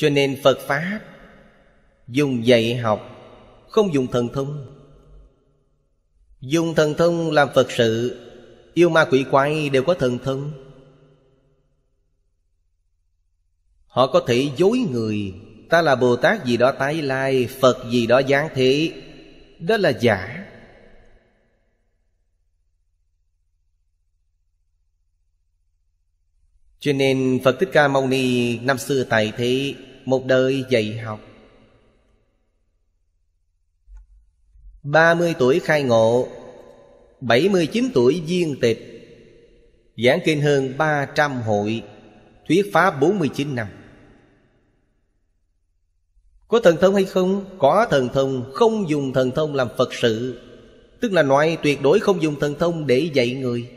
cho nên phật pháp dùng dạy học không dùng thần thông dùng thần thông làm phật sự yêu ma quỷ quái đều có thần thông họ có thể dối người ta là bồ tát gì đó tái lai phật gì đó giáng thế đó là giả cho nên phật thích ca mâu ni năm xưa tại thế một đời dạy học 30 tuổi khai ngộ 79 tuổi viên tịch Giảng kinh hơn 300 hội Thuyết pháp 49 năm Có thần thông hay không? Có thần thông Không dùng thần thông làm Phật sự Tức là nói tuyệt đối không dùng thần thông để dạy người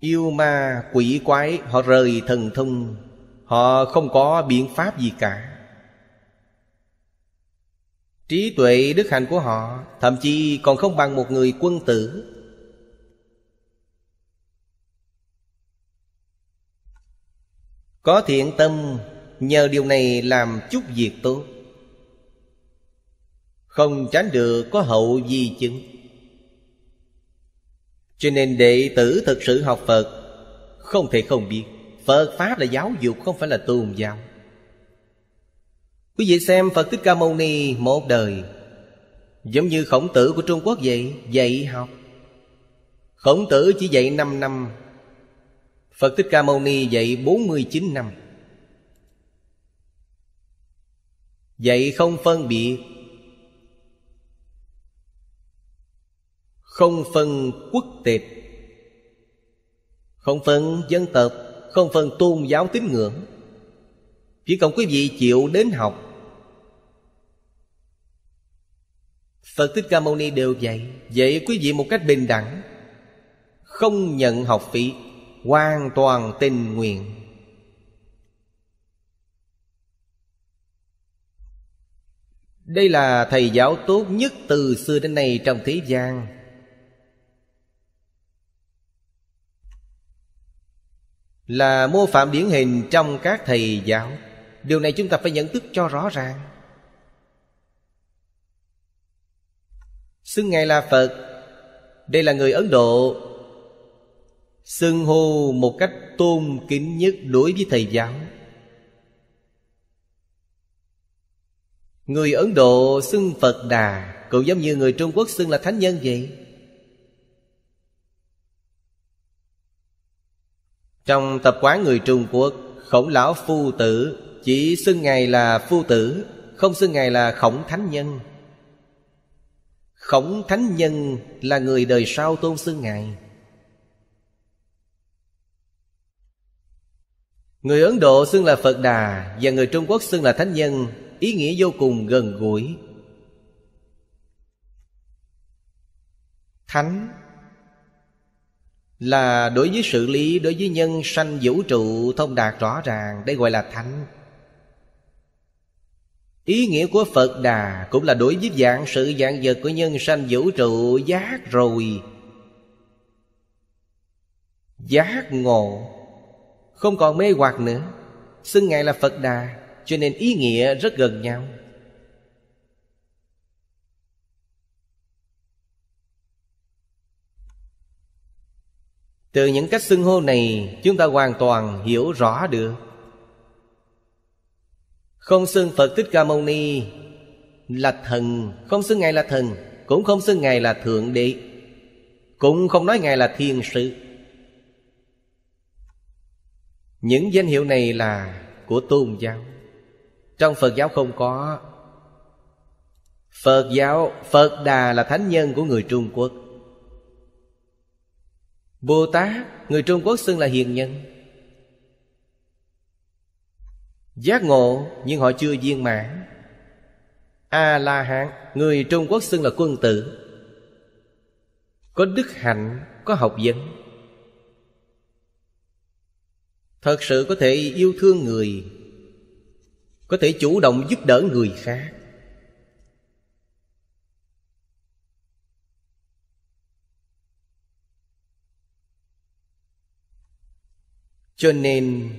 Yêu ma quỷ quái Họ rời thần thông họ không có biện pháp gì cả trí tuệ đức hạnh của họ thậm chí còn không bằng một người quân tử có thiện tâm nhờ điều này làm chút việc tốt không tránh được có hậu di chứng cho nên đệ tử thực sự học phật không thể không biết Phật Pháp là giáo dục không phải là tôn giáo Quý vị xem Phật Thích Ca Mâu Ni một đời Giống như khổng tử của Trung Quốc vậy Dạy học Khổng tử chỉ dạy 5 năm Phật Thích Ca Mâu Ni dạy 49 năm Dạy không phân biệt Không phân quốc tịch Không phân dân tộc không phân tôn giáo tín ngưỡng Chỉ cần quý vị chịu đến học Phật Thích Ca Mâu Ni đều dạy Dạy quý vị một cách bình đẳng Không nhận học phí Hoàn toàn tình nguyện Đây là thầy giáo tốt nhất từ xưa đến nay trong thế gian là mô phạm điển hình trong các thầy giáo điều này chúng ta phải nhận thức cho rõ ràng xưng ngài là phật đây là người ấn độ xưng hô một cách tôn kính nhất đối với thầy giáo người ấn độ xưng phật đà cậu giống như người trung quốc xưng là thánh nhân vậy Trong tập quán người Trung Quốc Khổng lão phu tử Chỉ xưng Ngài là phu tử Không xưng Ngài là khổng thánh nhân Khổng thánh nhân là người đời sau tôn xưng Ngài Người Ấn Độ xưng là Phật Đà Và người Trung Quốc xưng là Thánh Nhân Ý nghĩa vô cùng gần gũi Thánh là đối với sự lý đối với nhân sanh vũ trụ thông đạt rõ ràng đây gọi là thánh ý nghĩa của phật đà cũng là đối với dạng sự dạng vật của nhân sanh vũ trụ giác rồi giác ngộ không còn mê hoặc nữa xưng ngài là phật đà cho nên ý nghĩa rất gần nhau từ những cách xưng hô này chúng ta hoàn toàn hiểu rõ được không xưng phật thích ca mâu ni là thần không xưng ngài là thần cũng không xưng ngài là thượng đệ cũng không nói ngài là thiên sự những danh hiệu này là của tôn giáo trong phật giáo không có phật giáo phật đà là thánh nhân của người trung quốc Bồ Tát Người Trung Quốc xưng là hiền nhân Giác ngộ nhưng họ chưa viên mãn A-la-hán Người Trung Quốc xưng là quân tử Có đức hạnh Có học vấn Thật sự có thể yêu thương người Có thể chủ động giúp đỡ người khác cho nên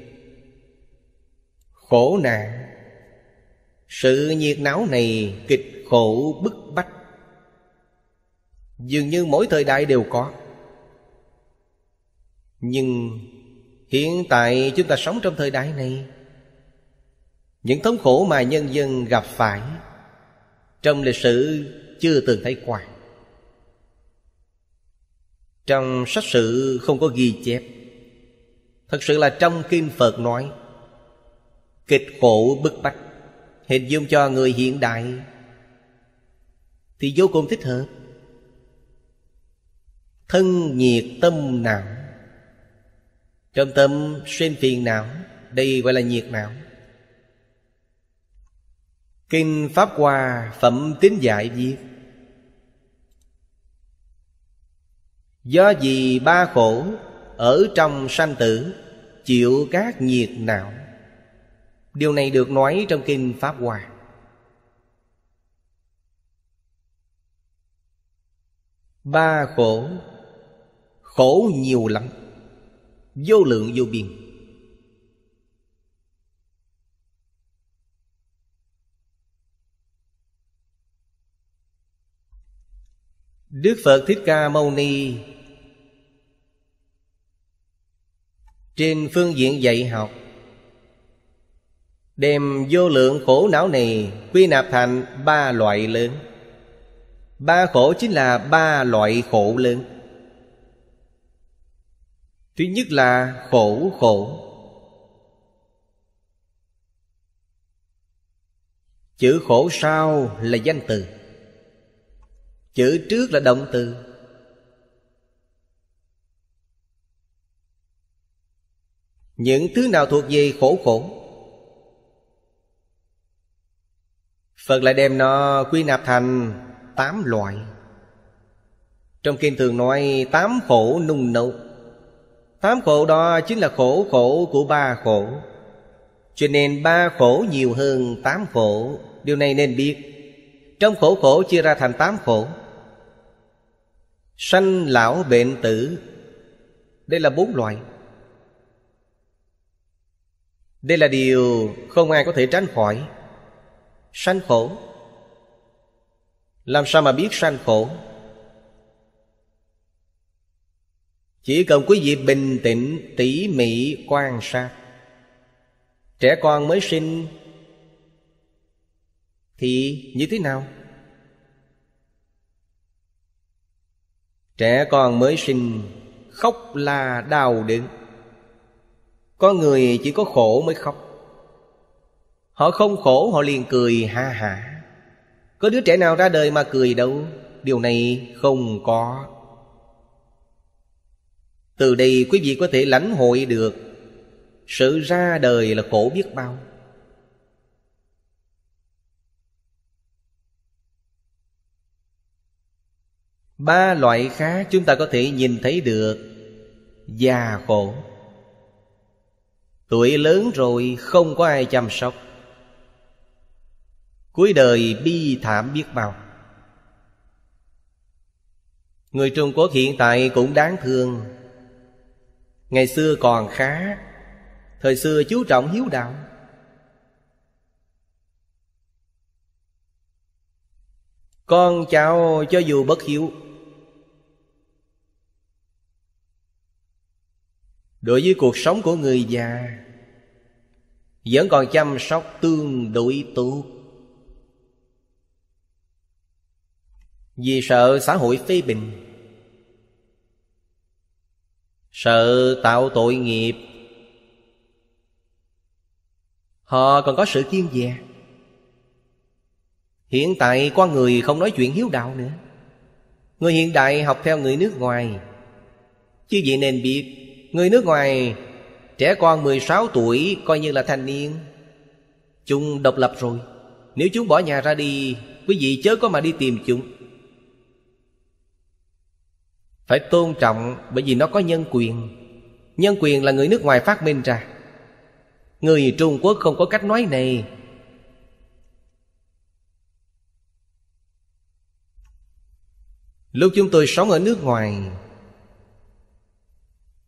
khổ nạn sự nhiệt não này kịch khổ bức bách dường như mỗi thời đại đều có nhưng hiện tại chúng ta sống trong thời đại này những thống khổ mà nhân dân gặp phải trong lịch sử chưa từng thấy qua trong sách sử không có ghi chép Thật sự là trong Kinh Phật nói Kịch khổ bức bách Hình dung cho người hiện đại Thì vô cùng thích hợp Thân nhiệt tâm não Trong tâm xuyên phiền não Đây gọi là nhiệt não Kinh Pháp Hoa Phẩm Tín Giải viết Do gì ba khổ ở trong sanh tử chịu các nhiệt não điều này được nói trong kinh pháp hoa ba khổ khổ nhiều lắm vô lượng vô biên đức phật thích ca mâu ni trên phương diện dạy học đem vô lượng khổ não này quy nạp thành ba loại lớn ba khổ chính là ba loại khổ lớn thứ nhất là khổ khổ chữ khổ sau là danh từ chữ trước là động từ những thứ nào thuộc về khổ khổ Phật lại đem nó quy nạp thành tám loại Trong kinh thường nói tám khổ nung nấu Tám khổ đó chính là khổ khổ của ba khổ Cho nên ba khổ nhiều hơn tám khổ Điều này nên biết Trong khổ khổ chia ra thành tám khổ Sanh lão bệnh tử Đây là bốn loại đây là điều không ai có thể tránh khỏi Sanh khổ Làm sao mà biết sanh khổ Chỉ cần quý vị bình tĩnh tỉ mỉ quan sát Trẻ con mới sinh Thì như thế nào? Trẻ con mới sinh khóc la đau đớn con người chỉ có khổ mới khóc Họ không khổ họ liền cười ha hả Có đứa trẻ nào ra đời mà cười đâu Điều này không có Từ đây quý vị có thể lãnh hội được Sự ra đời là khổ biết bao Ba loại khác chúng ta có thể nhìn thấy được Già khổ tuổi lớn rồi không có ai chăm sóc cuối đời bi thảm biết bao người trung quốc hiện tại cũng đáng thương ngày xưa còn khá thời xưa chú trọng hiếu đạo con cháu cho dù bất hiếu đối với cuộc sống của người già vẫn còn chăm sóc tương đối tốt vì sợ xã hội phê bình sợ tạo tội nghiệp họ còn có sự kiên dè hiện tại con người không nói chuyện hiếu đạo nữa người hiện đại học theo người nước ngoài chứ vậy nên biết Người nước ngoài Trẻ con 16 tuổi coi như là thanh niên Chúng độc lập rồi Nếu chúng bỏ nhà ra đi Quý vị chớ có mà đi tìm chúng Phải tôn trọng Bởi vì nó có nhân quyền Nhân quyền là người nước ngoài phát minh ra Người Trung Quốc không có cách nói này Lúc chúng tôi sống ở nước ngoài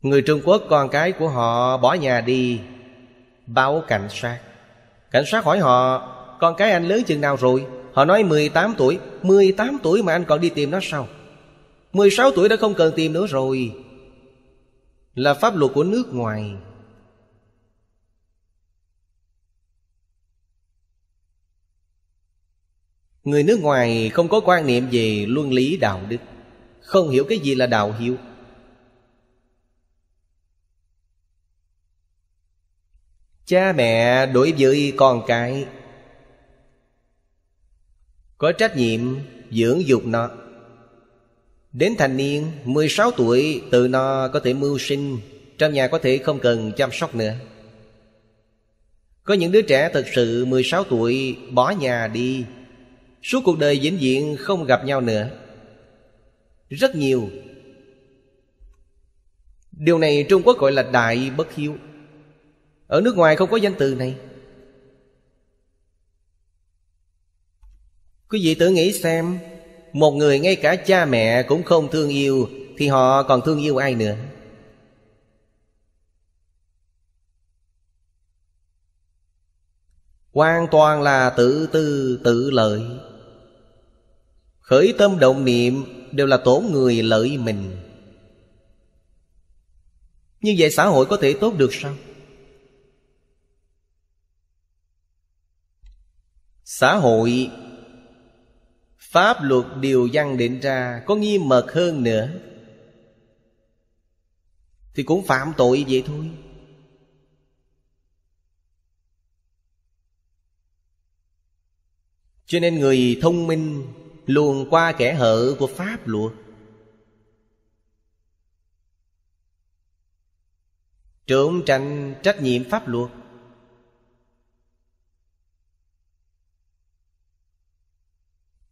Người Trung Quốc con cái của họ bỏ nhà đi Báo cảnh sát Cảnh sát hỏi họ Con cái anh lớn chừng nào rồi Họ nói 18 tuổi 18 tuổi mà anh còn đi tìm nó sao 16 tuổi đã không cần tìm nữa rồi Là pháp luật của nước ngoài Người nước ngoài không có quan niệm về luân lý đạo đức Không hiểu cái gì là đạo hiếu cha mẹ đối với con cái có trách nhiệm dưỡng dục nó Đến thành niên 16 tuổi tự nó có thể mưu sinh Trong nhà có thể không cần chăm sóc nữa Có những đứa trẻ thật sự 16 tuổi bỏ nhà đi Suốt cuộc đời vĩnh viễn không gặp nhau nữa Rất nhiều Điều này Trung Quốc gọi là đại bất hiếu ở nước ngoài không có danh từ này Quý vị tự nghĩ xem Một người ngay cả cha mẹ cũng không thương yêu Thì họ còn thương yêu ai nữa Hoàn toàn là tự tư tự lợi Khởi tâm động niệm đều là tổn người lợi mình Như vậy xã hội có thể tốt được sao? xã hội pháp luật điều văn định ra có nghiêm mật hơn nữa thì cũng phạm tội vậy thôi cho nên người thông minh luồn qua kẻ hở của pháp luật trốn tranh trách nhiệm pháp luật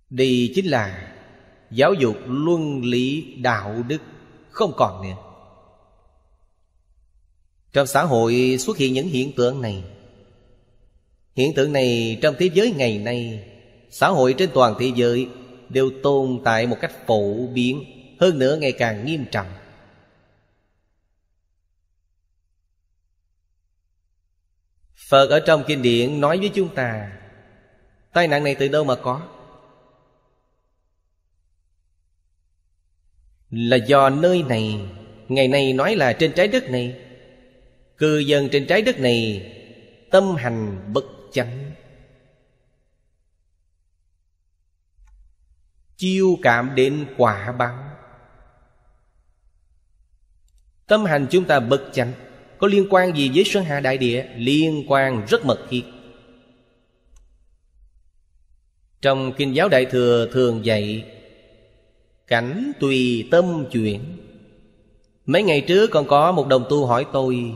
Đây chính là giáo dục luân lý đạo đức không còn nữa Trong xã hội xuất hiện những hiện tượng này Hiện tượng này trong thế giới ngày nay Xã hội trên toàn thế giới đều tồn tại một cách phổ biến Hơn nữa ngày càng nghiêm trọng Phật ở trong kinh điển nói với chúng ta Tai nạn này từ đâu mà có là do nơi này ngày nay nói là trên trái đất này cư dân trên trái đất này tâm hành bất chánh chiêu cảm đến quả báo tâm hành chúng ta bất chánh có liên quan gì với sơn hà đại địa liên quan rất mật thiết trong kinh giáo đại thừa thường dạy Cảnh tùy tâm chuyển Mấy ngày trước còn có một đồng tu hỏi tôi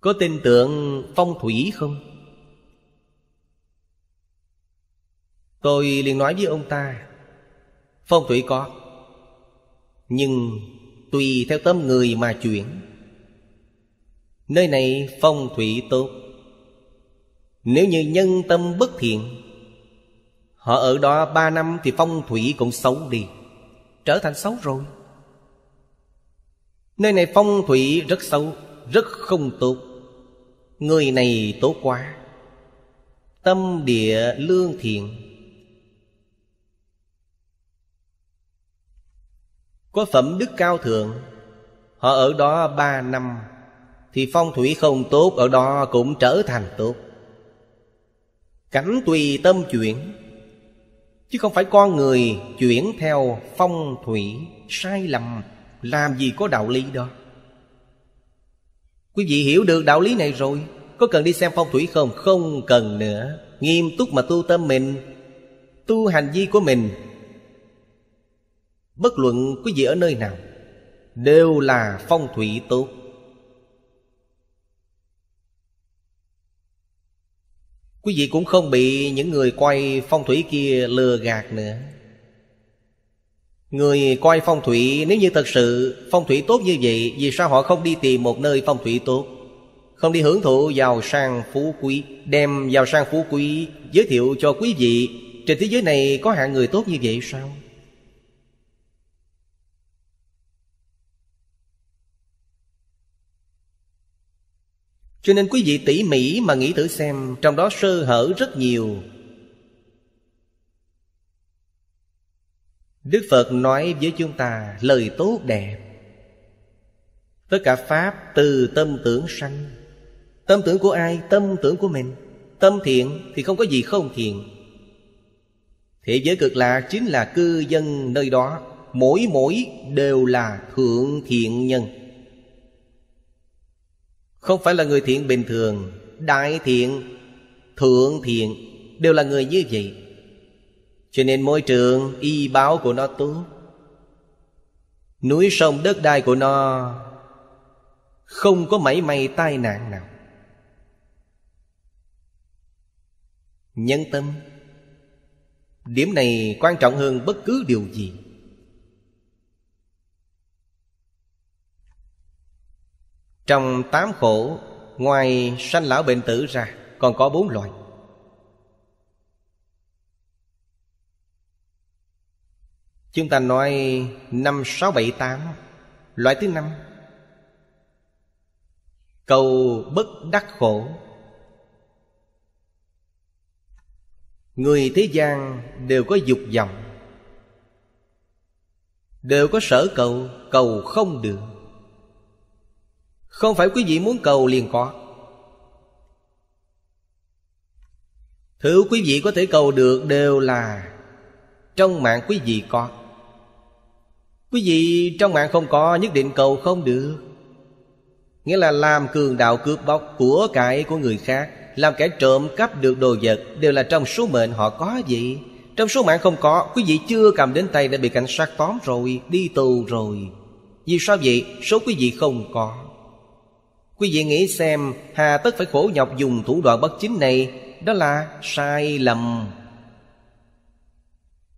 Có tin tưởng phong thủy không? Tôi liền nói với ông ta Phong thủy có Nhưng tùy theo tâm người mà chuyển Nơi này phong thủy tốt Nếu như nhân tâm bất thiện Họ ở đó ba năm thì phong thủy cũng xấu đi Trở thành xấu rồi Nơi này phong thủy rất xấu Rất không tốt Người này tốt quá Tâm địa lương thiện Có phẩm đức cao thượng Họ ở đó ba năm Thì phong thủy không tốt Ở đó cũng trở thành tốt Cảnh tùy tâm chuyển chứ không phải con người chuyển theo phong thủy sai lầm làm gì có đạo lý đó quý vị hiểu được đạo lý này rồi có cần đi xem phong thủy không không cần nữa nghiêm túc mà tu tâm mình tu hành vi của mình bất luận quý vị ở nơi nào đều là phong thủy tốt Quý vị cũng không bị những người coi phong thủy kia lừa gạt nữa Người coi phong thủy nếu như thật sự phong thủy tốt như vậy Vì sao họ không đi tìm một nơi phong thủy tốt Không đi hưởng thụ giàu sang phú quý Đem giàu sang phú quý giới thiệu cho quý vị Trên thế giới này có hạng người tốt như vậy sao Cho nên quý vị tỉ mỉ mà nghĩ thử xem Trong đó sơ hở rất nhiều Đức Phật nói với chúng ta lời tốt đẹp Tất cả Pháp từ tâm tưởng sanh Tâm tưởng của ai? Tâm tưởng của mình Tâm thiện thì không có gì không thiện Thế giới cực lạc chính là cư dân nơi đó Mỗi mỗi đều là thượng thiện nhân không phải là người thiện bình thường Đại thiện Thượng thiện Đều là người như vậy Cho nên môi trường y báo của nó tốt Núi sông đất đai của nó Không có mảy may tai nạn nào Nhân tâm Điểm này quan trọng hơn bất cứ điều gì Trong tám khổ Ngoài sanh lão bệnh tử ra Còn có bốn loại Chúng ta nói năm sáu bảy tám Loại thứ năm Cầu bất đắc khổ Người thế gian đều có dục vọng Đều có sở cầu Cầu không được không phải quý vị muốn cầu liền có Thứ quý vị có thể cầu được đều là Trong mạng quý vị có Quý vị trong mạng không có nhất định cầu không được Nghĩa là làm cường đạo cướp bóc của cải của người khác Làm kẻ trộm cắp được đồ vật Đều là trong số mệnh họ có vậy Trong số mạng không có Quý vị chưa cầm đến tay đã bị cảnh sát tóm rồi Đi tù rồi Vì sao vậy số quý vị không có Quý vị nghĩ xem Hà tất phải khổ nhọc dùng thủ đoạn bất chính này Đó là sai lầm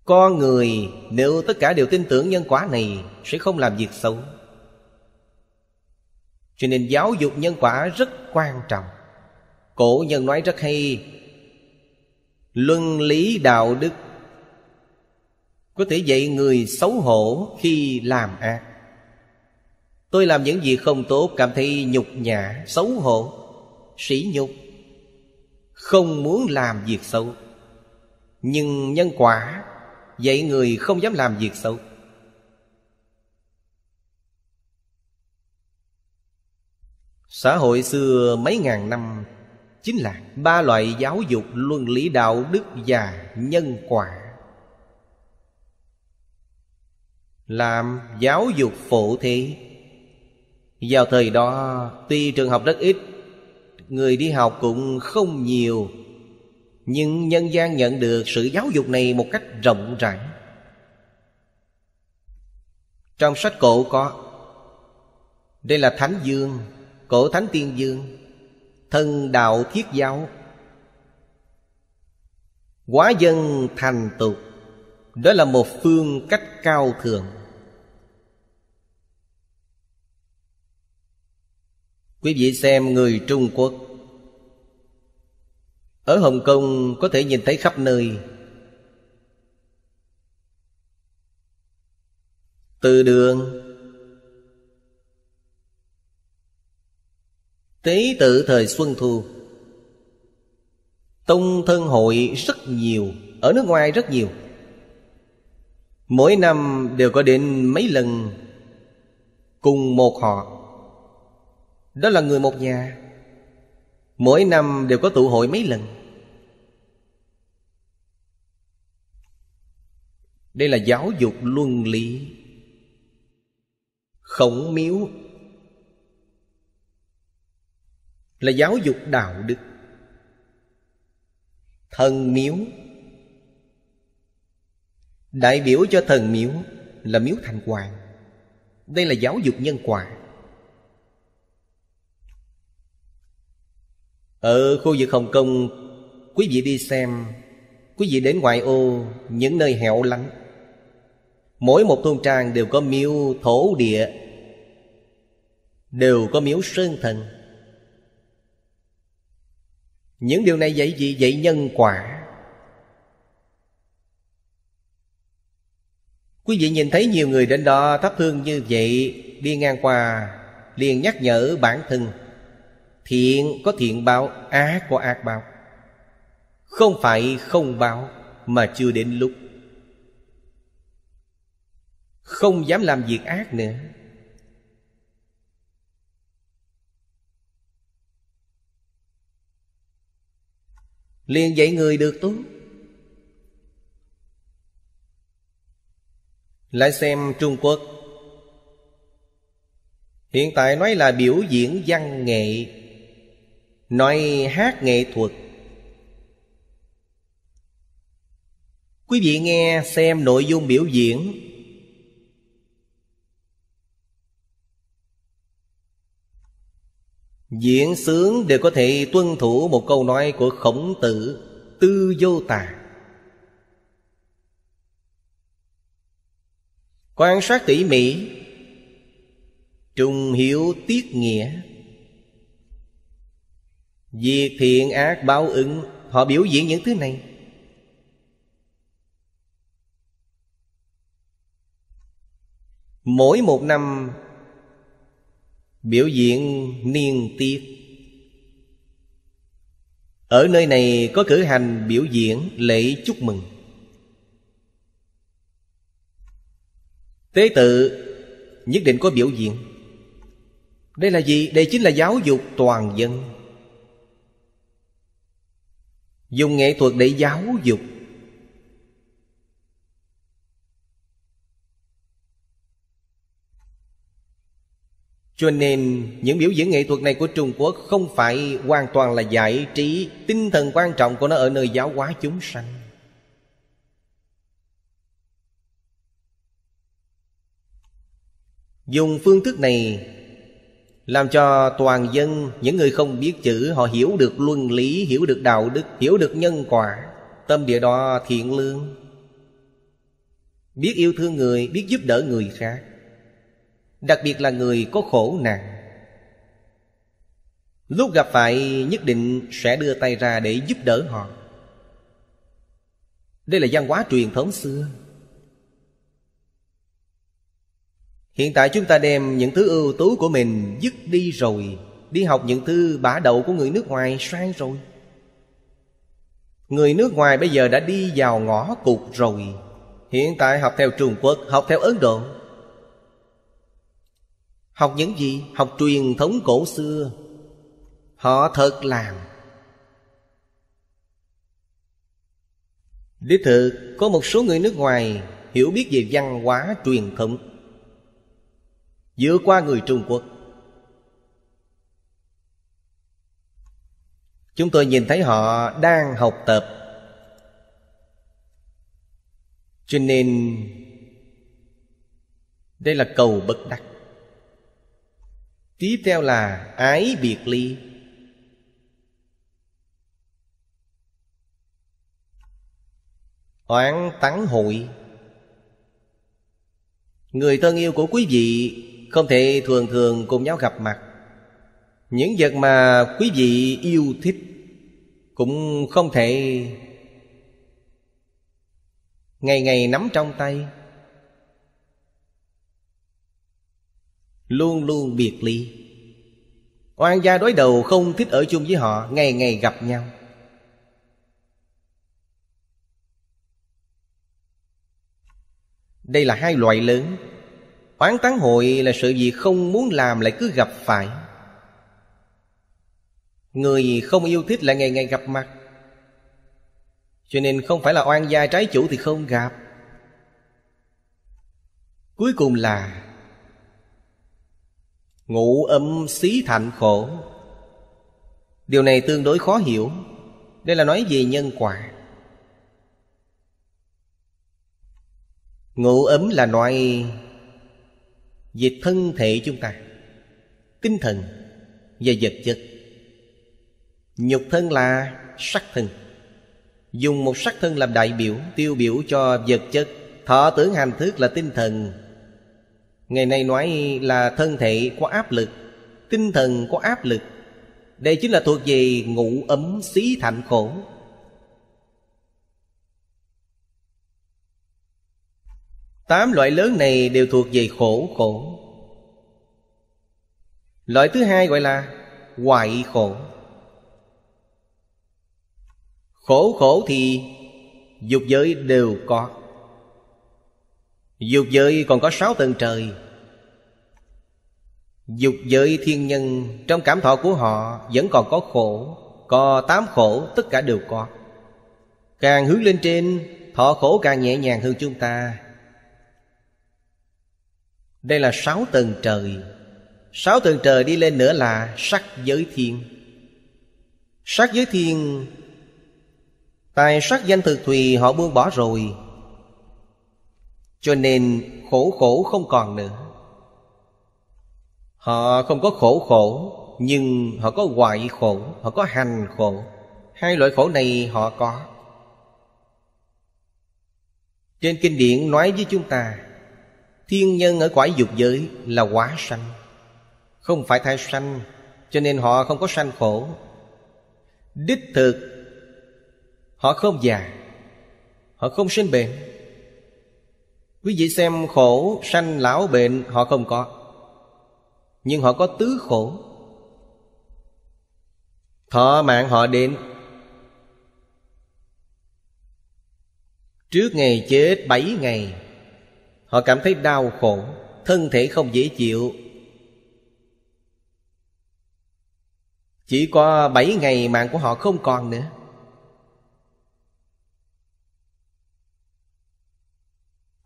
Con người nếu tất cả đều tin tưởng nhân quả này Sẽ không làm việc xấu Cho nên giáo dục nhân quả rất quan trọng Cổ nhân nói rất hay Luân lý đạo đức Có thể dạy người xấu hổ khi làm ác Tôi làm những gì không tốt cảm thấy nhục nhã, xấu hổ, sỉ nhục Không muốn làm việc xấu Nhưng nhân quả Vậy người không dám làm việc xấu Xã hội xưa mấy ngàn năm Chính là ba loại giáo dục luân lý đạo đức và nhân quả Làm giáo dục phổ thế vào thời đó tuy trường học rất ít người đi học cũng không nhiều nhưng nhân gian nhận được sự giáo dục này một cách rộng rãi trong sách cổ có đây là thánh dương cổ thánh tiên dương thân đạo thiết giáo hóa dân thành tục đó là một phương cách cao thượng Quý vị xem người Trung Quốc Ở Hồng Kông có thể nhìn thấy khắp nơi Từ đường Tế tự thời Xuân Thu Tông thân hội rất nhiều Ở nước ngoài rất nhiều Mỗi năm đều có đến mấy lần Cùng một họ đó là người một nhà Mỗi năm đều có tụ hội mấy lần Đây là giáo dục luân lý Khổng miếu Là giáo dục đạo đức Thần miếu Đại biểu cho thần miếu Là miếu thành hoàng Đây là giáo dục nhân quả Ở khu vực Hồng Kông Quý vị đi xem Quý vị đến ngoại ô Những nơi hẻo lánh Mỗi một thôn trang đều có miếu thổ địa Đều có miếu sơn thần Những điều này dạy gì? Dạy nhân quả Quý vị nhìn thấy nhiều người đến đó thắp hương như vậy Đi ngang qua liền nhắc nhở bản thân Thiện có thiện báo Ác có ác báo Không phải không báo Mà chưa đến lúc Không dám làm việc ác nữa liền dạy người được tốt lại xem trung quốc hiện tại nói là biểu diễn văn nghệ nói hát nghệ thuật quý vị nghe xem nội dung biểu diễn diễn sướng đều có thể tuân thủ một câu nói của khổng tử tư vô tà quan sát tỉ mỉ trung hiếu tiết nghĩa Việc thiện ác báo ứng Họ biểu diễn những thứ này Mỗi một năm Biểu diễn niên tiết Ở nơi này có cử hành biểu diễn lễ chúc mừng Tế tự nhất định có biểu diễn Đây là gì? Đây chính là giáo dục toàn dân dùng nghệ thuật để giáo dục cho nên những biểu diễn nghệ thuật này của trung quốc không phải hoàn toàn là giải trí tinh thần quan trọng của nó ở nơi giáo hóa chúng sanh dùng phương thức này làm cho toàn dân những người không biết chữ họ hiểu được luân lý hiểu được đạo đức hiểu được nhân quả tâm địa đó thiện lương biết yêu thương người biết giúp đỡ người khác đặc biệt là người có khổ nạn lúc gặp phải nhất định sẽ đưa tay ra để giúp đỡ họ đây là văn hóa truyền thống xưa hiện tại chúng ta đem những thứ ưu tú của mình dứt đi rồi đi học những thứ bả đậu của người nước ngoài sai rồi người nước ngoài bây giờ đã đi vào ngõ cụt rồi hiện tại học theo trung quốc học theo ấn độ học những gì học truyền thống cổ xưa họ thật làm đích thực có một số người nước ngoài hiểu biết về văn hóa truyền thống vượt qua người Trung Quốc. Chúng tôi nhìn thấy họ đang học tập Cho nên Đây là cầu bất đắc Tiếp theo là ái biệt ly Oán tắng hội Người thân yêu của quý vị không thể thường thường cùng nhau gặp mặt Những vật mà quý vị yêu thích Cũng không thể Ngày ngày nắm trong tay Luôn luôn biệt ly Oan gia đối đầu không thích ở chung với họ Ngày ngày gặp nhau Đây là hai loại lớn Oán tán hội là sự gì không muốn làm lại cứ gặp phải Người không yêu thích lại ngày ngày gặp mặt Cho nên không phải là oan gia trái chủ thì không gặp Cuối cùng là Ngũ ấm xí thạnh khổ Điều này tương đối khó hiểu Đây là nói về nhân quả Ngũ ấm là nói về thân thể chúng ta tinh thần và vật chất nhục thân là sắc thân dùng một sắc thân làm đại biểu tiêu biểu cho vật chất thọ tưởng hành thức là tinh thần ngày nay nói là thân thể có áp lực tinh thần có áp lực đây chính là thuộc về ngủ ấm xí thạnh khổ Tám loại lớn này đều thuộc về khổ khổ Loại thứ hai gọi là hoại khổ Khổ khổ thì dục giới đều có Dục giới còn có sáu tầng trời Dục giới thiên nhân trong cảm thọ của họ vẫn còn có khổ Có tám khổ tất cả đều có Càng hướng lên trên thọ khổ càng nhẹ nhàng hơn chúng ta đây là sáu tầng trời Sáu tầng trời đi lên nữa là sắc giới thiên Sắc giới thiên Tài sắc danh thực thùy họ buông bỏ rồi Cho nên khổ khổ không còn nữa Họ không có khổ khổ Nhưng họ có hoại khổ Họ có hành khổ Hai loại khổ này họ có Trên kinh điển nói với chúng ta Thiên nhân ở cõi dục giới là quá sanh Không phải thai sanh Cho nên họ không có sanh khổ Đích thực Họ không già Họ không sinh bệnh Quý vị xem khổ sanh lão bệnh họ không có Nhưng họ có tứ khổ Thọ mạng họ đến Trước ngày chết bảy ngày Họ cảm thấy đau khổ Thân thể không dễ chịu Chỉ qua bảy ngày mạng của họ không còn nữa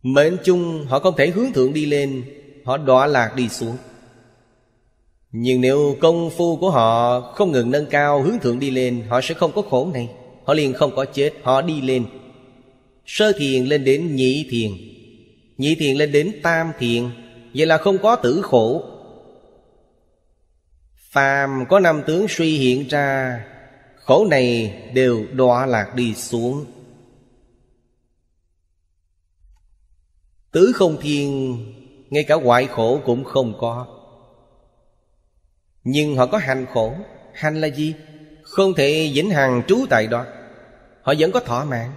Mệnh chung họ không thể hướng thượng đi lên Họ đọa lạc đi xuống Nhưng nếu công phu của họ không ngừng nâng cao hướng thượng đi lên Họ sẽ không có khổ này Họ liền không có chết Họ đi lên Sơ thiền lên đến nhị thiền Nhị thiền lên đến tam thiền Vậy là không có tử khổ Phàm có năm tướng suy hiện ra Khổ này đều đọa lạc đi xuống Tứ không thiên Ngay cả hoại khổ cũng không có Nhưng họ có hành khổ Hành là gì? Không thể vĩnh hằng trú tại đó Họ vẫn có thỏa mạng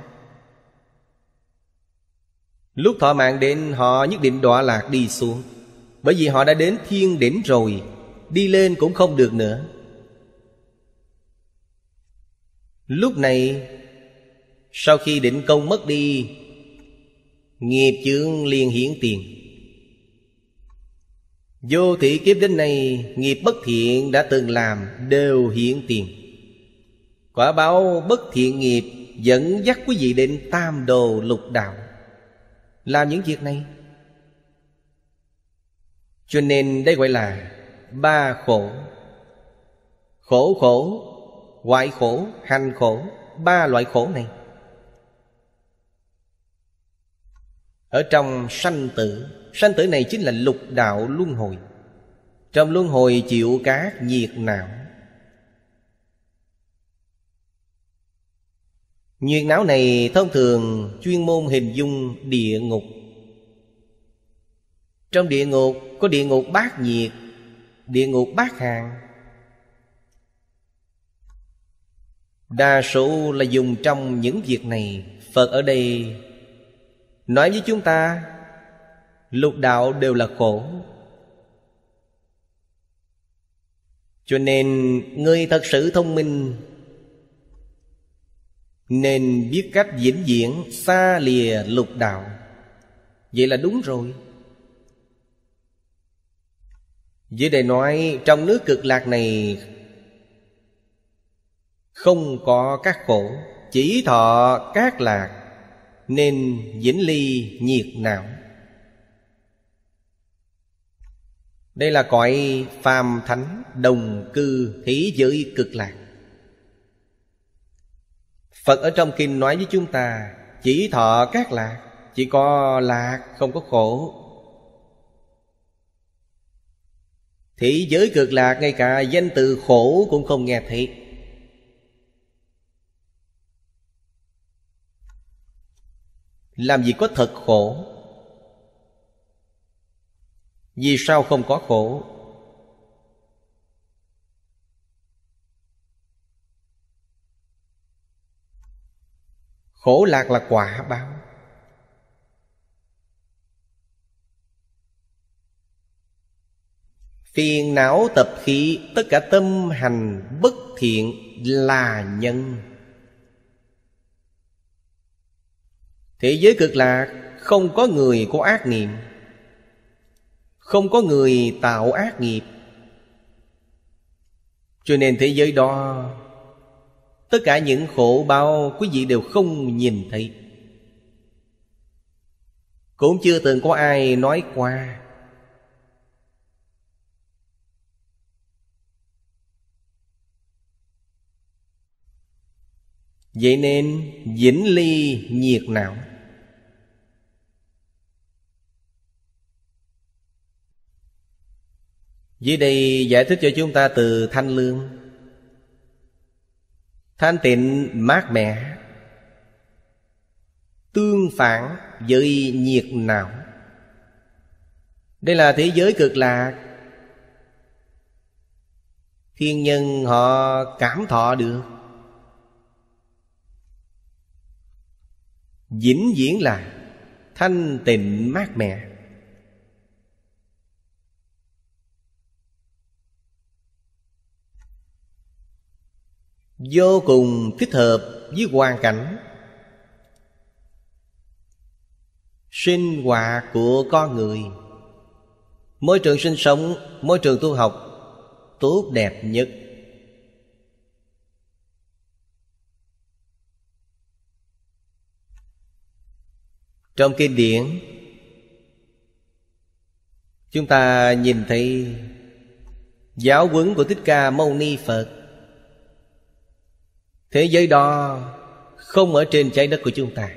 Lúc thọ mạng đến họ nhất định đọa lạc đi xuống Bởi vì họ đã đến thiên đỉnh rồi Đi lên cũng không được nữa Lúc này Sau khi định công mất đi Nghiệp chướng liền hiển tiền Vô thị kiếp đến nay Nghiệp bất thiện đã từng làm Đều hiển tiền Quả báo bất thiện nghiệp Dẫn dắt quý vị đến tam đồ lục đạo làm những việc này cho nên đây gọi là ba khổ khổ khổ hoại khổ hành khổ ba loại khổ này ở trong sanh tử sanh tử này chính là lục đạo luân hồi trong luân hồi chịu các nhiệt não Nhiệt não này thông thường chuyên môn hình dung địa ngục Trong địa ngục có địa ngục bát nhiệt Địa ngục bát hàng Đa số là dùng trong những việc này Phật ở đây Nói với chúng ta Lục đạo đều là khổ Cho nên Người thật sự thông minh nên biết cách vĩnh viễn xa lìa lục đạo Vậy là đúng rồi Dưới đề nói trong nước cực lạc này Không có các khổ Chỉ thọ các lạc Nên vĩnh ly nhiệt não Đây là cõi phàm thánh đồng cư thế giới cực lạc phật ở trong kinh nói với chúng ta chỉ thọ các lạc chỉ có lạc không có khổ thế giới cực lạc ngay cả danh từ khổ cũng không nghe thấy làm gì có thật khổ vì sao không có khổ khổ lạc là quả báo phiền não tập khí tất cả tâm hành bất thiện là nhân thế giới cực lạc không có người có ác niệm không có người tạo ác nghiệp cho nên thế giới đó Tất cả những khổ bao quý vị đều không nhìn thấy Cũng chưa từng có ai nói qua Vậy nên dĩnh ly nhiệt não Dưới đây giải thích cho chúng ta từ thanh lương Thanh tịnh mát mẻ Tương phản với nhiệt não Đây là thế giới cực lạc Thiên nhân họ cảm thọ được Vĩnh viễn là thanh tịnh mát mẻ vô cùng thích hợp với hoàn cảnh sinh hoạt của con người môi trường sinh sống môi trường tu học tốt đẹp nhất trong kinh điển chúng ta nhìn thấy giáo huấn của thích ca mâu ni phật thế giới đó không ở trên trái đất của chúng ta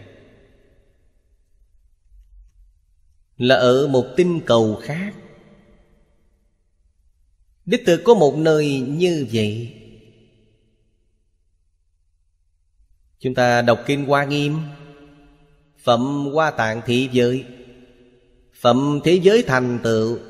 là ở một tinh cầu khác đích thực có một nơi như vậy chúng ta đọc kinh hoa nghiêm phẩm hoa tạng thị giới phẩm thế giới thành tựu